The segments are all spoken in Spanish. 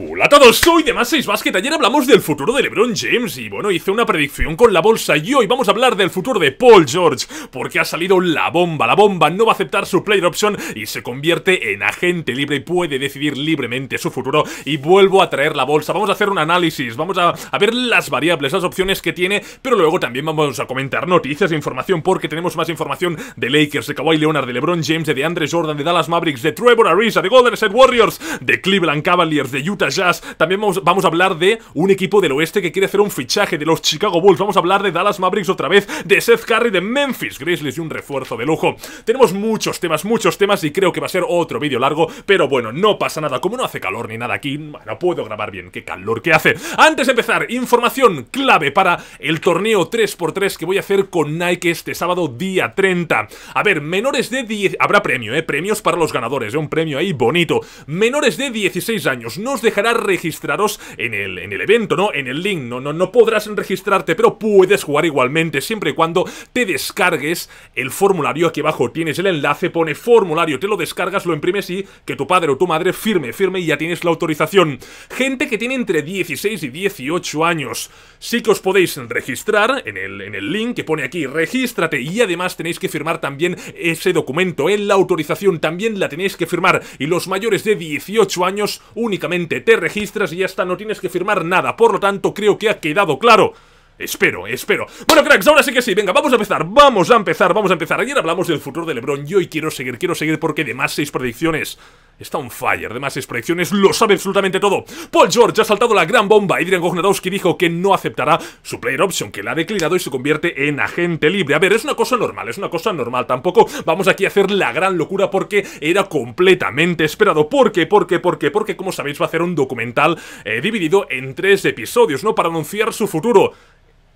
Hola a todos, soy de más 6 Basket. Ayer hablamos del futuro de LeBron James y bueno, hice una predicción con la bolsa y hoy vamos a hablar del futuro de Paul George porque ha salido la bomba. La bomba no va a aceptar su player option y se convierte en agente libre y puede decidir libremente su futuro y vuelvo a traer la bolsa. Vamos a hacer un análisis, vamos a, ver las variables, las opciones que tiene, pero luego también vamos a comentar noticias e información porque tenemos más información de Lakers, de Kawhi Leonard, de LeBron James, de DeAndre Jordan, de Dallas Mavericks, de Trevor Ariza, de Golden State Warriors, de Cleveland Cavaliers, de Utah Jazz. También vamos, a hablar de un equipo del oeste que quiere hacer un fichaje de los Chicago Bulls. Vamos a hablar de Dallas Mavericks otra vez, de Seth Curry, de Memphis Grizzlies y un refuerzo de lujo. Tenemos muchos temas, muchos temas y creo que va a ser otro vídeo largo, pero bueno, no pasa nada. Como no hace calor ni nada aquí, no puedo grabar bien. Qué calor que hace. Antes de empezar, información clave para el torneo 3x3 que voy a hacer con Nike este sábado día 30. A ver, menores de 10... Habrá premio, ¿eh? Premios para los ganadores, ¿eh? Un premio ahí bonito. Menores de 16 años, no os dejará registraros en el, en el evento, ¿no? En el link, no, no, no podrás registrarte, pero puedes jugar igualmente, siempre y cuando te descargues el formulario. Aquí abajo tienes el enlace, pone formulario, te lo descargas, lo imprimes y que tu padre o tu madre firme, firme y ya tienes la autorización. Gente que tiene entre 16 y 18 años, sí que os podéis registrar en el, en el link que pone aquí, regístrate y además tenéis que firmar también ese documento, en la autorización también la tenéis que firmar y los mayores de 18 años únicamente te registras y ya está, no tienes que firmar nada. Por lo tanto, creo que ha quedado claro. Espero, espero. Bueno, cracks, ahora sí que sí, venga, vamos a empezar, vamos a empezar, vamos a empezar. Ayer hablamos del futuro de LeBron y hoy quiero seguir, quiero seguir porque de más seis predicciones Está un fire de más proyecciones, lo sabe absolutamente todo. Paul George ha saltado la gran bomba. Adrian Gognadowski dijo que no aceptará su player option, que la ha declinado y se convierte en agente libre. A ver, es una cosa normal, es una cosa normal. Tampoco vamos aquí a hacer la gran locura porque era completamente esperado. ¿Por qué? ¿Por qué? ¿Por qué? Porque, como sabéis, va a hacer un documental eh, dividido en tres episodios, ¿no? Para anunciar su futuro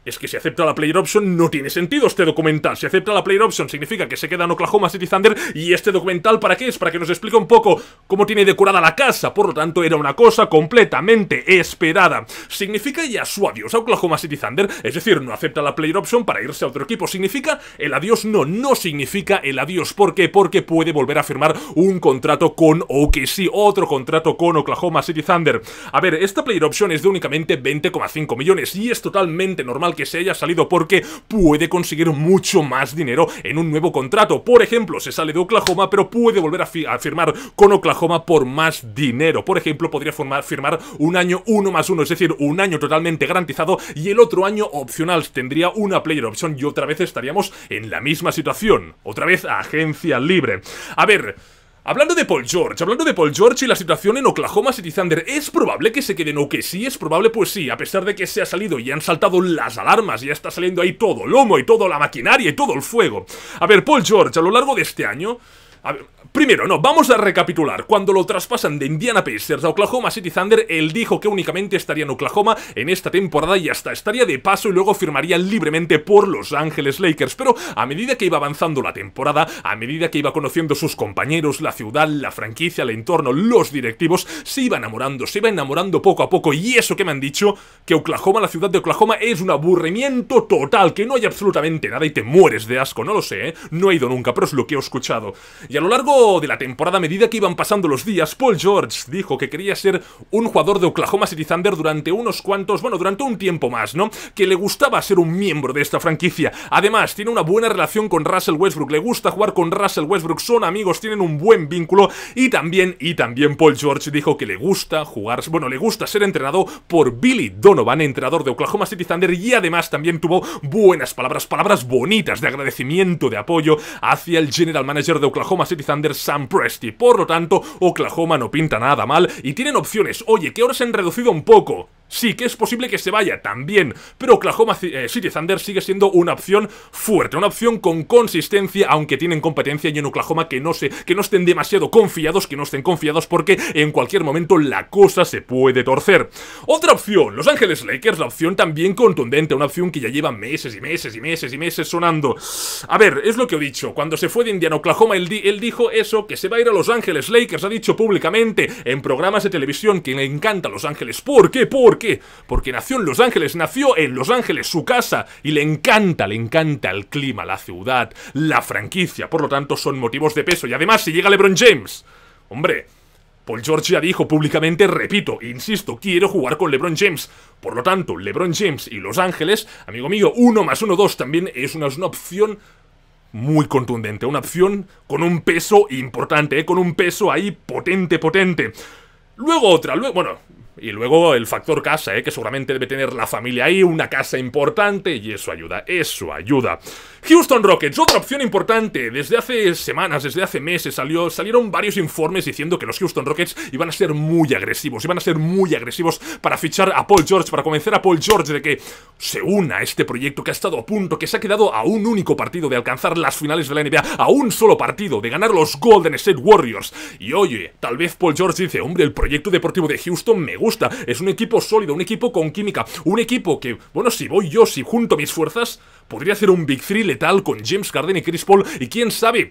es que si acepta la player option no tiene sentido este documental. Si acepta la player option significa que se queda en Oklahoma City Thunder y este documental ¿para qué es? Para que nos explique un poco cómo tiene decorada la casa. Por lo tanto, era una cosa completamente esperada. Significa ya su adiós a Oklahoma City Thunder, es decir, no acepta la player option para irse a otro equipo. ¿Significa el adiós? No, no significa el adiós. ¿Por qué? Porque puede volver a firmar un contrato con o que sí otro contrato con Oklahoma City Thunder. A ver, esta player option es de únicamente 20,5 millones y es totalmente normal que se haya salido porque puede conseguir mucho más dinero en un nuevo contrato. Por ejemplo, se sale de Oklahoma, pero puede volver a, firmar con Oklahoma por más dinero. Por ejemplo, podría formar, firmar un año uno más uno, es decir, un año totalmente garantizado y el otro año opcional. Tendría una player option y otra vez estaríamos en la misma situación. Otra vez agencia libre. A ver... Hablando de Paul George, hablando de Paul George y la situación en Oklahoma City Thunder, ¿es probable que se queden o que sí? ¿Es probable? Pues sí, a pesar de que se ha salido y han saltado las alarmas, ya está saliendo ahí todo el y toda la maquinaria y todo el fuego. A ver, Paul George, a lo largo de este año... Primero, no, vamos a recapitular. Cuando lo traspasan de Indiana Pacers a Oklahoma City Thunder, él dijo que únicamente estaría en Oklahoma en esta temporada y hasta estaría de paso y luego firmaría libremente por Los Ángeles Lakers. Pero a medida que iba avanzando la temporada, a medida que iba conociendo sus compañeros, la ciudad, la franquicia, el entorno, los directivos, se iba enamorando, se iba enamorando poco a poco. Y eso que me han dicho, que Oklahoma, la ciudad de Oklahoma, es un aburrimiento total, que no hay absolutamente nada y te mueres de asco. No lo sé, ¿eh? no he ido nunca, pero es lo que he escuchado. Y a lo largo de la temporada, a medida que iban pasando los días, Paul George dijo que quería ser un jugador de Oklahoma City Thunder durante unos cuantos, bueno, durante un tiempo más, ¿no? Que le gustaba ser un miembro de esta franquicia. Además, tiene una buena relación con Russell Westbrook, le gusta jugar con Russell Westbrook, son amigos, tienen un buen vínculo y también, y también Paul George dijo que le gusta jugar, bueno, le gusta ser entrenado por Billy Donovan, entrenador de Oklahoma City Thunder y además también tuvo buenas palabras, palabras bonitas de agradecimiento, de apoyo hacia el general manager de Oklahoma City Thunder, Sam Presti. Por lo tanto, Oklahoma no pinta nada mal y tienen opciones. Oye, que ahora se han reducido un poco. Sí, que es posible que se vaya también, pero Oklahoma eh, City Thunder sigue siendo una opción fuerte, una opción con consistencia, aunque tienen competencia y en Oklahoma que no, se, que no estén demasiado confiados, que no estén confiados porque en cualquier momento la cosa se puede torcer. Otra opción, Los Ángeles Lakers, la opción también contundente, una opción que ya lleva meses y meses y meses y meses sonando. A ver, es lo que he dicho, cuando se fue de Indiana Oklahoma, él dijo, eso, que se va a ir a Los Ángeles Lakers, ha dicho públicamente en programas de televisión que le encanta Los Ángeles. ¿Por qué? ¿Por qué? Porque nació en Los Ángeles, nació en Los Ángeles, su casa, y le encanta, le encanta el clima, la ciudad, la franquicia, por lo tanto son motivos de peso. Y además, si llega LeBron James, hombre, Paul George ya dijo públicamente, repito, insisto, quiero jugar con LeBron James. Por lo tanto, LeBron James y Los Ángeles, amigo mío, 1 más 1, 2 también es una, es una opción muy contundente. Una opción con un peso importante, ¿eh? con un peso ahí potente, potente. Luego otra, luego, bueno, y luego el factor casa, ¿eh? que seguramente debe tener la familia ahí, una casa importante, y eso ayuda, eso ayuda. Houston Rockets, otra opción importante. Desde hace semanas, desde hace meses salió, salieron varios informes diciendo que los Houston Rockets iban a ser muy agresivos, iban a ser muy agresivos para fichar a Paul George, para convencer a Paul George de que se una a este proyecto que ha estado a punto, que se ha quedado a un único partido de alcanzar las finales de la NBA, a un solo partido de ganar los Golden State Warriors. Y oye, tal vez Paul George dice, hombre, el proyecto deportivo de Houston me gusta, es un equipo sólido, un equipo con química, un equipo que, bueno, si voy yo, si junto mis fuerzas, podría hacer un Big Three tal con James Harden y Chris Paul y quién sabe...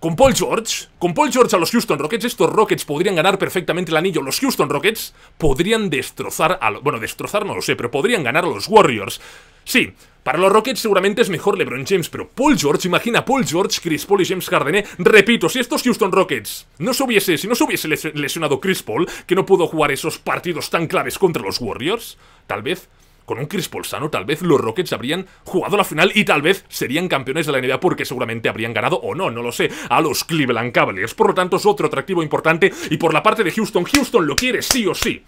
Con Paul George, con Paul George a los Houston Rockets, estos Rockets podrían ganar perfectamente el anillo. Los Houston Rockets podrían destrozar a... Bueno, destrozar no lo sé, pero podrían ganar a los Warriors. Sí, para los Rockets seguramente es mejor LeBron James, pero Paul George, imagina Paul George, Chris Paul y James Harden, ¿eh? Repito, si estos Houston Rockets no se hubiese, si no se hubiese lesionado Chris Paul, que no pudo jugar esos partidos tan claves contra los Warriors, tal vez con un Chris sano, tal vez los Rockets habrían jugado la final y tal vez serían campeones de la NBA porque seguramente habrían ganado o no, no lo sé, a los Cleveland Cavaliers. Por lo tanto, es otro atractivo importante y por la parte de Houston, Houston lo quiere sí o sí.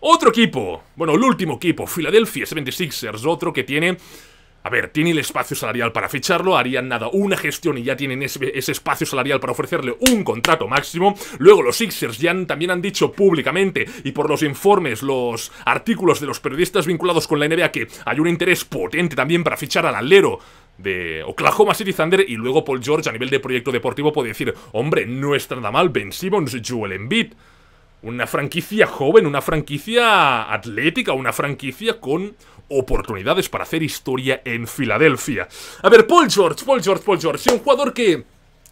Otro equipo, bueno, el último equipo, Philadelphia 76ers, otro que tiene a ver, tiene el espacio salarial para ficharlo, harían nada, una gestión y ya tienen ese, espacio salarial para ofrecerle un contrato máximo. Luego los Sixers ya también han dicho públicamente y por los informes, los artículos de los periodistas vinculados con la NBA que hay un interés potente también para fichar al alero de Oklahoma City Thunder y luego Paul George a nivel de proyecto deportivo puede decir, hombre, no está nada mal Ben Simmons, Joel Embiid. Una franquicia joven, una franquicia atlética, una franquicia con oportunidades para hacer historia en Filadelfia. A ver, Paul George, Paul George, Paul George, un jugador que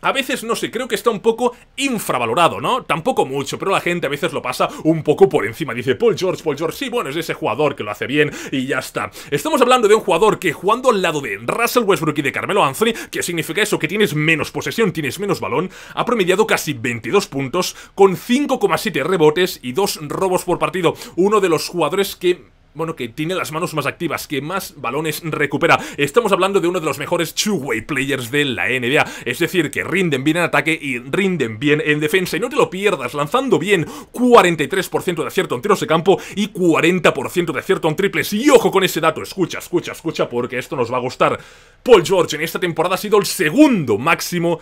a veces, no sé, creo que está un poco infravalorado, ¿no? Tampoco mucho, pero la gente a veces lo pasa un poco por encima. Dice, Paul George, Paul George, sí, bueno, es ese jugador que lo hace bien y ya está. Estamos hablando de un jugador que jugando al lado de Russell Westbrook y de Carmelo Anthony, que significa eso, que tienes menos posesión, tienes menos balón, ha promediado casi 22 puntos con 5,7 rebotes y 2 robos por partido. Uno de los jugadores que bueno, que tiene las manos más activas, que más balones recupera. Estamos hablando de uno de los mejores two players de la NBA, es decir, que rinden bien en ataque y rinden bien en defensa. Y no te lo pierdas, lanzando bien 43% de acierto en tiros de campo y 40% de acierto en triples. Y ojo con ese dato, escucha, escucha, escucha, porque esto nos va a gustar. Paul George en esta temporada ha sido el segundo máximo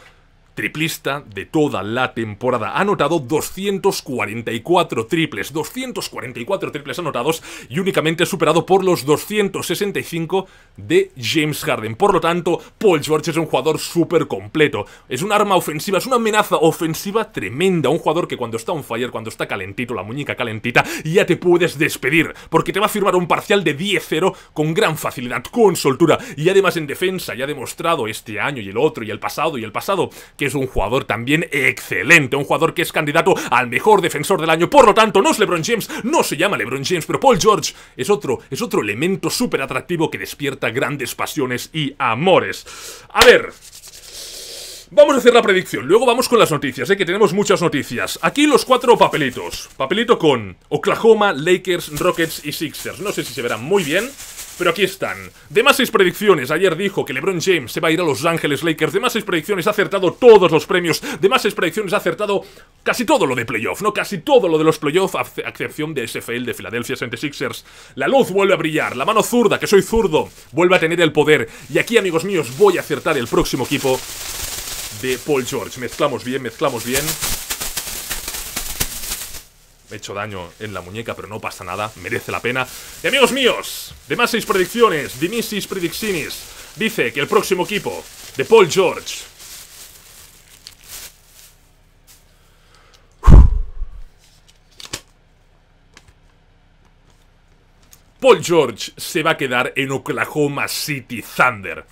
triplista de toda la temporada. Ha anotado 244 triples, 244 triples anotados y únicamente superado por los 265 de James Harden. Por lo tanto, Paul George es un jugador súper completo. Es un arma ofensiva, es una amenaza ofensiva tremenda. Un jugador que cuando está on fire, cuando está calentito, la muñeca calentita, ya te puedes despedir porque te va a firmar un parcial de 10-0 con gran facilidad, con soltura. Y además en defensa ya ha demostrado este año y el otro y el pasado y el pasado que es un jugador también excelente, un jugador que es candidato al mejor defensor del año. Por lo tanto, no es LeBron James, no se llama LeBron James, pero Paul George es otro, es otro elemento súper atractivo que despierta grandes pasiones y amores. A ver, Vamos a hacer la predicción, luego vamos con las noticias, ¿eh? que tenemos muchas noticias. Aquí los cuatro papelitos. Papelito con Oklahoma, Lakers, Rockets y Sixers. No sé si se verán muy bien, pero aquí están. De más seis predicciones, ayer dijo que LeBron James se va a ir a Los Ángeles Lakers. De más seis predicciones ha acertado todos los premios. De más seis predicciones ha acertado casi todo lo de playoff, ¿no? Casi todo lo de los playoffs, a excepción de SFL de Filadelfia 76 Sixers La luz vuelve a brillar, la mano zurda, que soy zurdo, vuelve a tener el poder. Y aquí, amigos míos, voy a acertar el próximo equipo de Paul George. Mezclamos bien, mezclamos bien. he hecho daño en la muñeca, pero no pasa nada, merece la pena. Y amigos míos, de más seis predicciones, Dimisis Predixinis, dice que el próximo equipo de Paul George... Paul George se va a quedar en Oklahoma City Thunder.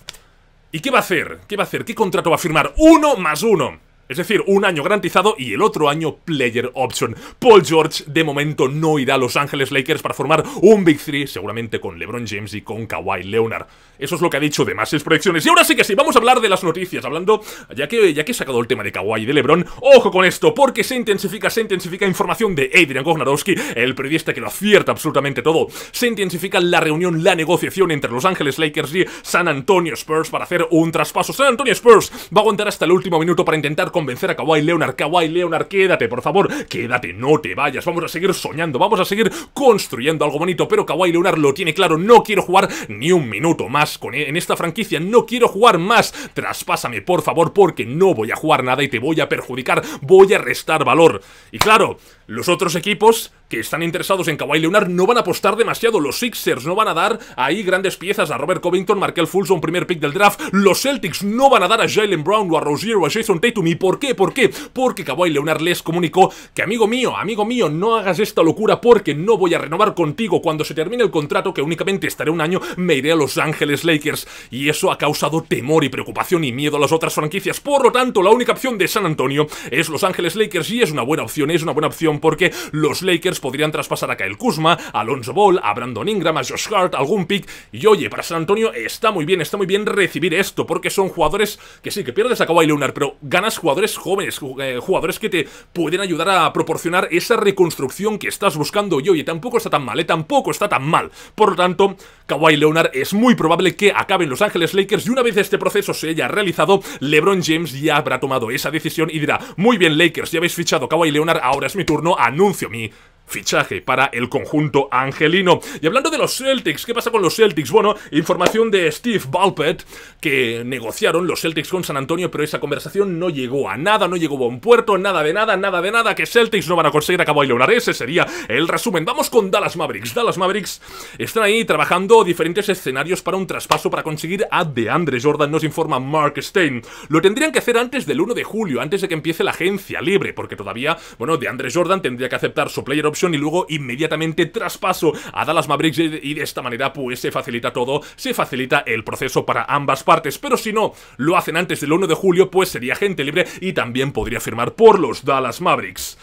¿Y qué va a hacer? ¿Qué va a hacer? ¿Qué contrato va a firmar? Uno más uno. Es decir, un año garantizado y el otro año player option. Paul George de momento no irá a Los Ángeles Lakers para formar un Big Three, seguramente con LeBron James y con Kawhi Leonard. Eso es lo que ha dicho de más proyecciones. Y ahora sí que sí, vamos a hablar de las noticias. Hablando, ya que, ya que he sacado el tema de Kawhi y de LeBron, ojo con esto, porque se intensifica, se intensifica información de Adrian Kognarowski, el periodista que lo acierta absolutamente todo. Se intensifica la reunión, la negociación entre Los Ángeles Lakers y San Antonio Spurs para hacer un traspaso. San Antonio Spurs va a aguantar hasta el último minuto para intentar Vencer a Kawhi Leonard. Kawhi Leonard, quédate, por favor, quédate, no te vayas. Vamos a seguir soñando, vamos a seguir construyendo algo bonito. Pero Kawhi Leonard lo tiene claro, no quiero jugar ni un minuto más con e-, en esta franquicia, no quiero jugar más. Traspásame, por favor, porque no voy a jugar nada y te voy a perjudicar, voy a restar valor. Y claro, los otros equipos que están interesados en Kawhi Leonard no van a apostar demasiado. Los Sixers no van a dar ahí grandes piezas a Robert Covington, Markel Fulson, primer pick del draft. Los Celtics no van a dar a Jalen Brown o a Rozier o a Jason Tatum. ¿Y por qué? ¿Por qué? Porque Kawhi Leonard les comunicó que amigo mío, amigo mío, no hagas esta locura porque no voy a renovar contigo cuando se termine el contrato que únicamente estaré un año, me iré a Los Ángeles Lakers. Y eso ha causado temor y preocupación y miedo a las otras franquicias. Por lo tanto, la única opción de San Antonio es Los Ángeles Lakers y es una buena opción, es una buena opción porque los Lakers podrían traspasar a Kyle Kuzma, a Alonso Ball, a Brandon Ingram, a Josh Hart, algún pick. Y oye, para San Antonio está muy bien, está muy bien recibir esto, porque son jugadores que sí, que pierdes a Kawhi Leonard, pero ganas jugadores jóvenes, eh, jugadores que te pueden ayudar a proporcionar esa reconstrucción que estás buscando. Y oye, tampoco está tan mal, eh, tampoco está tan mal. Por lo tanto, Kawhi Leonard es muy probable que acabe en Los Ángeles Lakers y una vez este proceso se haya realizado, LeBron James ya habrá tomado esa decisión y dirá, muy bien Lakers, ya habéis fichado Kawhi Leonard, ahora es mi turno, anuncio mi fichaje para el conjunto angelino. Y hablando de los Celtics, ¿qué pasa con los Celtics? Bueno, información de Steve Balpet, que negociaron los Celtics con San Antonio, pero esa conversación no llegó a nada, no llegó a buen puerto, nada de nada, nada de nada, que Celtics no van a conseguir a Kawhi Leonard. Ese sería el resumen. Vamos con Dallas Mavericks. Dallas Mavericks están ahí trabajando diferentes escenarios para un traspaso para conseguir a DeAndre Jordan, nos informa Mark Stein. Lo tendrían que hacer antes del 1 de julio, antes de que empiece la agencia libre, porque todavía, bueno, DeAndre Jordan tendría que aceptar su player option y luego inmediatamente traspaso a Dallas Mavericks y de esta manera pues se facilita todo, se facilita el proceso para ambas partes, pero si no lo hacen antes del 1 de julio pues sería gente libre y también podría firmar por los Dallas Mavericks.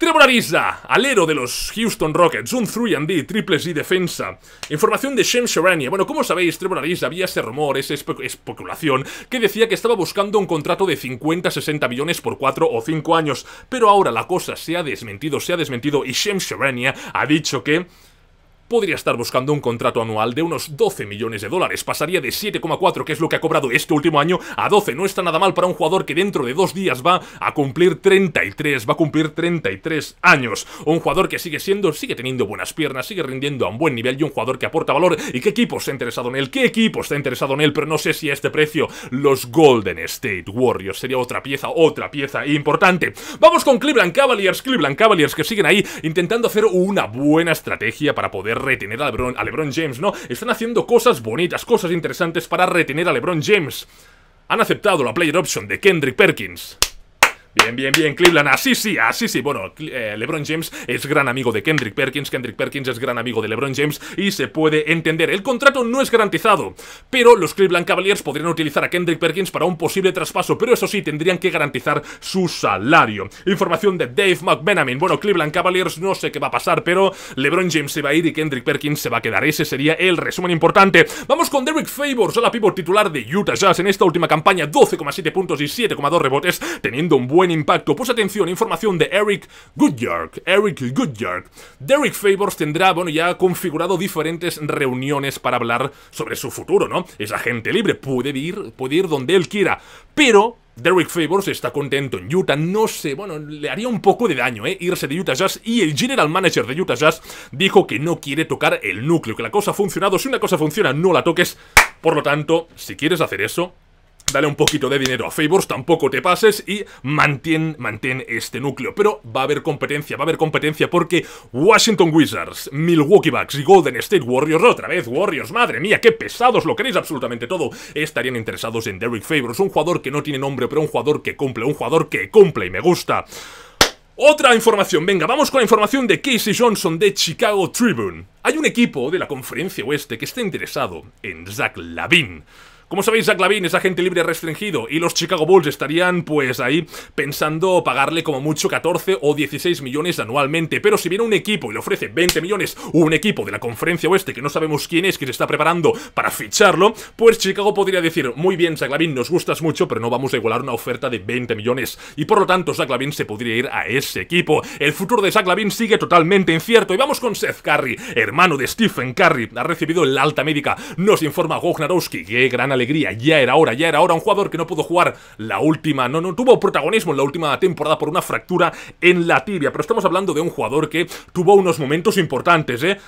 Trevor Ariza, alero de los Houston Rockets, un 3D, triple y defensa. Información de Shem Sharania. Bueno, como sabéis, Trevor Ariza había ese rumor, esa especulación, que decía que estaba buscando un contrato de 50-60 millones por 4 o 5 años. Pero ahora la cosa se ha desmentido, se ha desmentido y Shem Sharania ha dicho que podría estar buscando un contrato anual de unos 12 millones de dólares. Pasaría de 7,4, que es lo que ha cobrado este último año, a 12. No está nada mal para un jugador que dentro de dos días va a cumplir 33, va a cumplir 33 años. Un jugador que sigue siendo, sigue teniendo buenas piernas, sigue rindiendo a un buen nivel y un jugador que aporta valor. ¿Y qué equipo está interesado en él? ¿Qué equipo está interesado en él? Pero no sé si a este precio los Golden State Warriors sería otra pieza, otra pieza importante. Vamos con Cleveland Cavaliers, Cleveland Cavaliers que siguen ahí intentando hacer una buena estrategia para poder retener a LeBron, James, ¿no? Están haciendo cosas bonitas, cosas interesantes para retener a LeBron James. Han aceptado la player option de Kendrick Perkins. Bien, bien, bien, Cleveland, así sí, así sí. Bueno, eh, LeBron James es gran amigo de Kendrick Perkins, Kendrick Perkins es gran amigo de LeBron James y se puede entender. El contrato no es garantizado, pero los Cleveland Cavaliers podrían utilizar a Kendrick Perkins para un posible traspaso, pero eso sí, tendrían que garantizar su salario. Información de Dave McBenamin. Bueno, Cleveland Cavaliers no sé qué va a pasar, pero LeBron James se va a ir y Kendrick Perkins se va a quedar. Ese sería el resumen importante. Vamos con Derek Favors, la titular de Utah Jazz en esta última campaña, 12,7 puntos y 7,2 rebotes, teniendo un buen buen impacto. Pues atención, información de Eric Goodyard. Eric Goodyard. Derek Favors tendrá, bueno, ya ha configurado diferentes reuniones para hablar sobre su futuro, ¿no? Es agente libre, puede ir, puede ir donde él quiera. Pero Derek Favors está contento en Utah, no sé, bueno, le haría un poco de daño, ¿eh? Irse de Utah Jazz y el general manager de Utah Jazz dijo que no quiere tocar el núcleo, que la cosa ha funcionado, si una cosa funciona no la toques, por lo tanto, si quieres hacer eso, dale un poquito de dinero a Favors, tampoco te pases y mantén, mantén este núcleo. Pero va a haber competencia, va a haber competencia porque Washington Wizards, Milwaukee Bucks y Golden State Warriors, otra vez Warriors, madre mía, qué pesados, lo queréis absolutamente todo, estarían interesados en Derrick Favors, un jugador que no tiene nombre, pero un jugador que cumple, un jugador que cumple y me gusta. Otra información, venga, vamos con la información de Casey Johnson de Chicago Tribune. Hay un equipo de la conferencia oeste que está interesado en Zach Lavin. Como sabéis, Zach Lavin es agente libre restringido y los Chicago Bulls estarían, pues, ahí pensando pagarle como mucho 14 o 16 millones anualmente. Pero si viene un equipo y le ofrece 20 millones, un equipo de la conferencia oeste que no sabemos quién es, que se está preparando para ficharlo, pues Chicago podría decir, muy bien, Zach nos gustas mucho, pero no vamos a igualar una oferta de 20 millones. Y por lo tanto, Zach Lavin se podría ir a ese equipo. El futuro de Zach Lavin sigue totalmente incierto. Y vamos con Seth Curry, hermano de Stephen Curry. Ha recibido el alta médica. Nos informa Gognarowski. Qué gran alegría. Ya era hora, ya era hora. Un jugador que no pudo jugar la última, no, no tuvo protagonismo en la última temporada por una fractura en la tibia. Pero estamos hablando de un jugador que tuvo unos momentos importantes, ¿eh?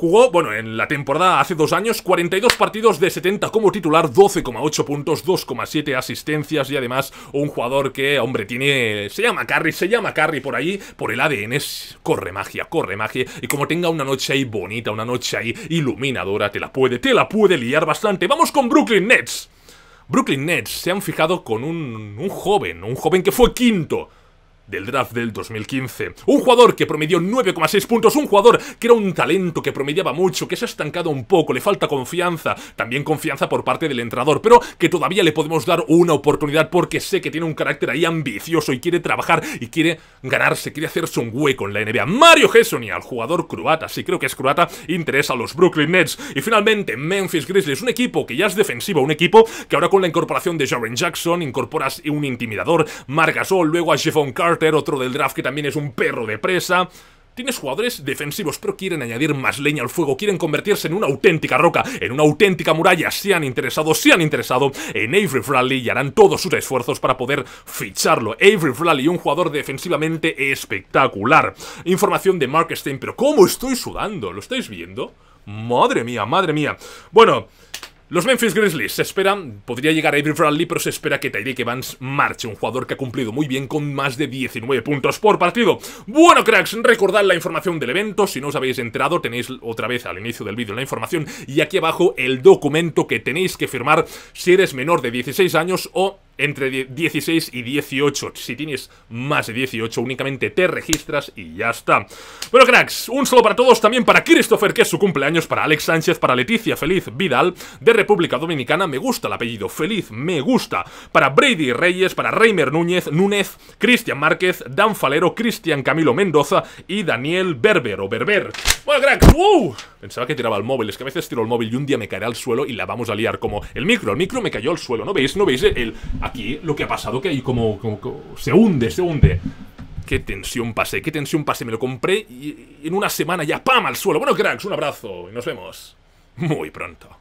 Jugó, bueno, en la temporada hace dos años, 42 partidos de 70 como titular, 12,8 puntos, 2,7 asistencias y además un jugador que, hombre, tiene... Se llama Carry, se llama Carry por ahí, por el ADN, corre magia, corre magia. Y como tenga una noche ahí bonita, una noche ahí iluminadora, te la puede, te la puede liar bastante. ¡Vamos con Brooklyn Nets! Brooklyn Nets se han fijado con un, un joven, un joven que fue quinto del draft del 2015. Un jugador que promedió 9,6 puntos, un jugador que era un talento, que promediaba mucho, que se ha estancado un poco, le falta confianza, también confianza por parte del entrenador, pero que todavía le podemos dar una oportunidad porque sé que tiene un carácter ahí ambicioso y quiere trabajar y quiere ganarse, quiere hacerse un hueco con la NBA. Mario y al jugador croata, sí creo que es croata, interesa a los Brooklyn Nets. Y finalmente Memphis Grizzlies, un equipo que ya es defensivo, un equipo que ahora con la incorporación de Jaren Jackson incorporas un intimidador, Margasol, luego a Jevon Carter, otro del draft que también es un perro de presa. Tienes jugadores defensivos, pero quieren añadir más leña al fuego, quieren convertirse en una auténtica roca, en una auténtica muralla. Se han interesado, se han interesado en Avery Bradley y harán todos sus esfuerzos para poder ficharlo. Avery Bradley, un jugador defensivamente espectacular. Información de Mark Stein, pero ¿cómo estoy sudando? ¿Lo estáis viendo? Madre mía, madre mía. Bueno, los Memphis Grizzlies se esperan, podría llegar Avery Bradley, pero se espera que Tyreek Evans marche, un jugador que ha cumplido muy bien con más de 19 puntos por partido. Bueno, cracks, recordad la información del evento, si no os habéis enterado tenéis otra vez al inicio del vídeo la información y aquí abajo el documento que tenéis que firmar si eres menor de 16 años o entre 16 y 18. Si tienes más de 18, únicamente te registras y ya está. Bueno, cracks, un saludo para todos, también para Christopher, que es su cumpleaños, para Alex Sánchez, para Leticia Feliz Vidal, de República Dominicana, me gusta el apellido, Feliz, me gusta, para Brady Reyes, para Reimer Núñez, Núñez, Cristian Márquez, Dan Falero, Cristian Camilo Mendoza y Daniel Berbero Berber. Bueno, cracks, ¡uh! Pensaba que tiraba el móvil, es que a veces tiro el móvil y un día me caerá al suelo y la vamos a liar como el micro, el micro me cayó al suelo, ¿no veis? ¿No veis el aquí lo que ha pasado que hay como, se hunde, se hunde. Qué tensión pasé, qué tensión pasé. Me lo compré y en una semana ya, ¡pam! al suelo. Bueno, cracks, un abrazo y nos vemos muy pronto.